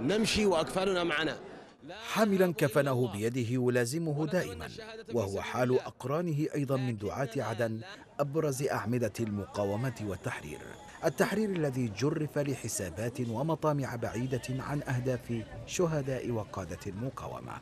نمشي واكفالنا معنا حاملا كفنه بيده يلازمه دائما وهو حال أقرانه أيضا من دعاة عدن أبرز أعمدة المقاومة والتحرير التحرير الذي جرف لحسابات ومطامع بعيدة عن أهداف شهداء وقادة المقاومة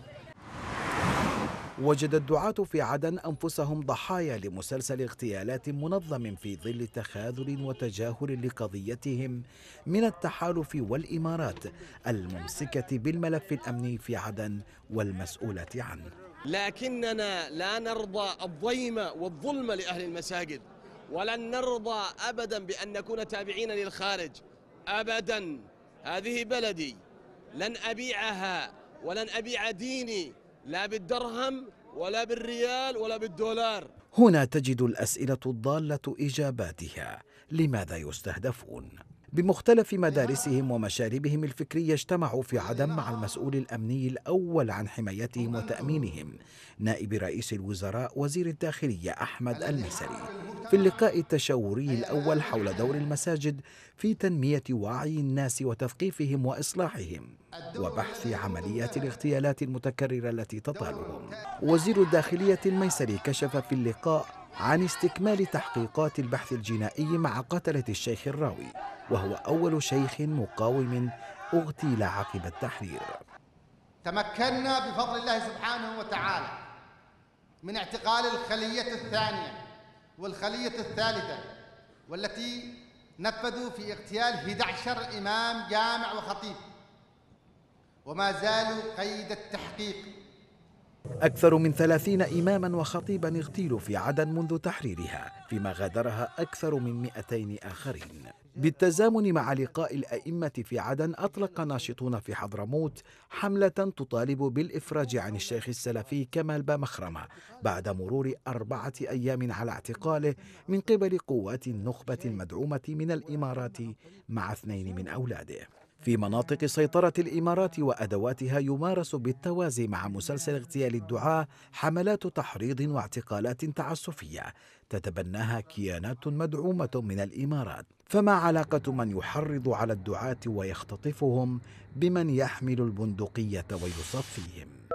وجد الدعاة في عدن أنفسهم ضحايا لمسلسل اغتيالات منظم في ظل تخاذل وتجاهل لقضيتهم من التحالف والإمارات الممسكة بالملف الأمني في عدن والمسؤولة عنه لكننا لا نرضى الضيمة والظلم لأهل المساجد ولن نرضى أبدا بأن نكون تابعين للخارج أبدا هذه بلدي لن أبيعها ولن أبيع ديني لا بالدرهم ولا بالريال ولا بالدولار هنا تجد الأسئلة الضالة إجاباتها لماذا يستهدفون؟ بمختلف مدارسهم ومشاربهم الفكريه اجتمعوا في عدن مع المسؤول الامني الاول عن حمايتهم وتامينهم نائب رئيس الوزراء وزير الداخليه احمد المسري في اللقاء التشاوري الأول حول دور المساجد في تنمية وعي الناس وتثقيفهم وإصلاحهم وبحث عمليات الاغتيالات المتكررة التي تطالهم وزير الداخلية الميسري كشف في اللقاء عن استكمال تحقيقات البحث الجنائي مع قتلة الشيخ الراوي وهو أول شيخ مقاوم اغتيل عقب التحرير تمكنا بفضل الله سبحانه وتعالى من اعتقال الخلية الثانية والخلية الثالثة والتي نفذوا في اغتيال 11 إمام جامع وخطيب وما زالوا قيد التحقيق أكثر من ثلاثين إماما وخطيبا اغتيلوا في عدن منذ تحريرها فيما غادرها أكثر من مئتين آخرين بالتزامن مع لقاء الأئمة في عدن أطلق ناشطون في حضرموت حملة تطالب بالإفراج عن الشيخ السلفي كمال بامخرمة بعد مرور أربعة أيام على اعتقاله من قبل قوات النخبة المدعومة من الإمارات مع اثنين من أولاده في مناطق سيطرة الإمارات وأدواتها يمارس بالتوازي مع مسلسل اغتيال الدعاة حملات تحريض واعتقالات تعسفية تتبناها كيانات مدعومة من الإمارات فما علاقة من يحرض على الدعاة ويختطفهم بمن يحمل البندقية ويصفيهم